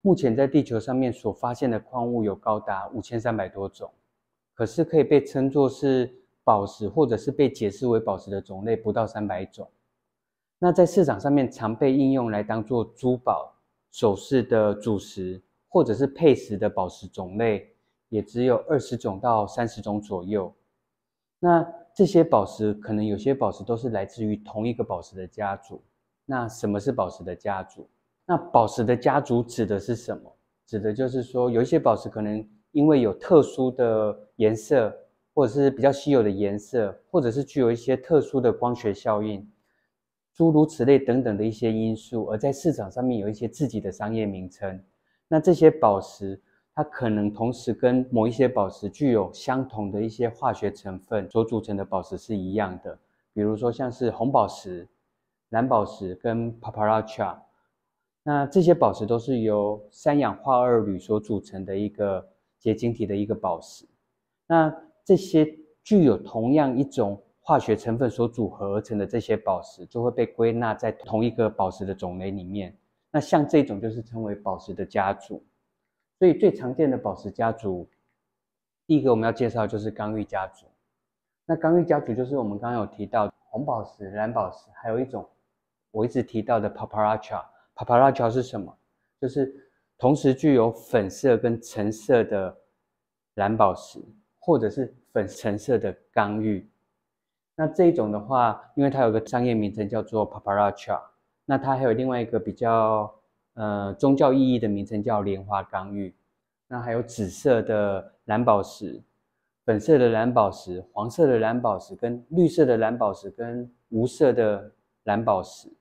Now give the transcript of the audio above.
目前在地球上面所发现的矿物有高达五千三百多种，可是可以被称作是宝石或者是被解释为宝石的种类不到三百种。那在市场上面常被应用来当做珠宝首饰的主石或者是配石的宝石种类也只有二十种到三十种左右。那这些宝石，可能有些宝石都是来自于同一个宝石的家族。那什么是宝石的家族？那宝石的家族指的是什么？指的就是说，有一些宝石可能因为有特殊的颜色，或者是比较稀有的颜色，或者是具有一些特殊的光学效应，诸如此类等等的一些因素，而在市场上面有一些自己的商业名称。那这些宝石，它可能同时跟某一些宝石具有相同的一些化学成分所组成的宝石是一样的，比如说像是红宝石、蓝宝石跟帕帕拉恰。那这些宝石都是由三氧化二铝所组成的一个结晶体的一个宝石。那这些具有同样一种化学成分所组合而成的这些宝石，就会被归纳在同一个宝石的种类里面。那像这种就是称为宝石的家族。所以最常见的宝石家族，第一个我们要介绍就是刚玉家族。那刚玉家族就是我们刚刚有提到红宝石、蓝宝石，还有一种我一直提到的 paparacha。帕帕拉乔是什么？就是同时具有粉色跟橙色的蓝宝石，或者是粉橙色的刚玉。那这种的话，因为它有个商业名称叫做帕帕拉乔，那它还有另外一个比较呃宗教意义的名称叫莲花刚玉。那还有紫色的蓝宝石、粉色的蓝宝石、黄色的蓝宝石、跟绿色的蓝宝石、跟无色的蓝宝石。